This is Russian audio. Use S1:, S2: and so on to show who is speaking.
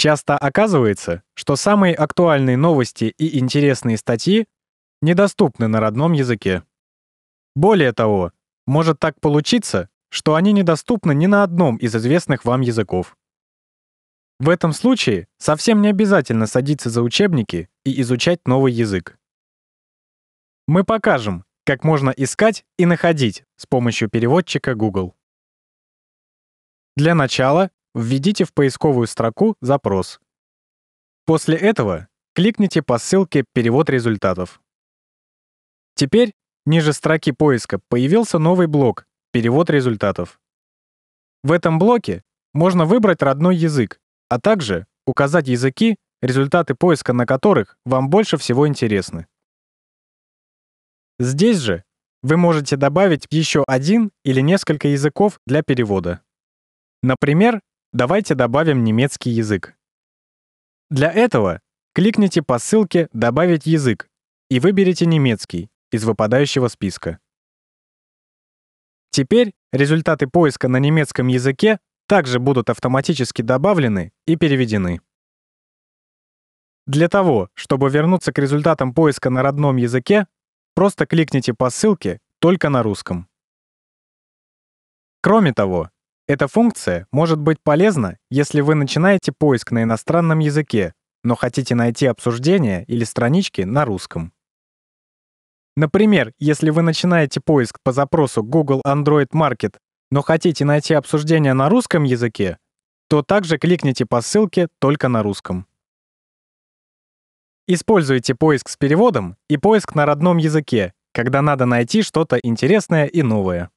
S1: Часто оказывается, что самые актуальные новости и интересные статьи недоступны на родном языке. Более того, может так получиться, что они недоступны ни на одном из известных вам языков. В этом случае совсем не обязательно садиться за учебники и изучать новый язык. Мы покажем, как можно искать и находить с помощью переводчика Google. Для начала введите в поисковую строку «Запрос». После этого кликните по ссылке «Перевод результатов». Теперь ниже строки поиска появился новый блок «Перевод результатов». В этом блоке можно выбрать родной язык, а также указать языки, результаты поиска на которых вам больше всего интересны. Здесь же вы можете добавить еще один или несколько языков для перевода. Например, Давайте добавим немецкий язык. Для этого кликните по ссылке «Добавить язык» и выберите немецкий из выпадающего списка. Теперь результаты поиска на немецком языке также будут автоматически добавлены и переведены. Для того, чтобы вернуться к результатам поиска на родном языке, просто кликните по ссылке «Только на русском». Кроме того, эта функция может быть полезна, если вы начинаете поиск на иностранном языке, но хотите найти обсуждения или странички на русском. Например, если вы начинаете поиск по запросу Google Android Market, но хотите найти обсуждения на русском языке, то также кликните по ссылке «Только на русском». Используйте поиск с переводом и поиск на родном языке, когда надо найти что-то интересное и новое.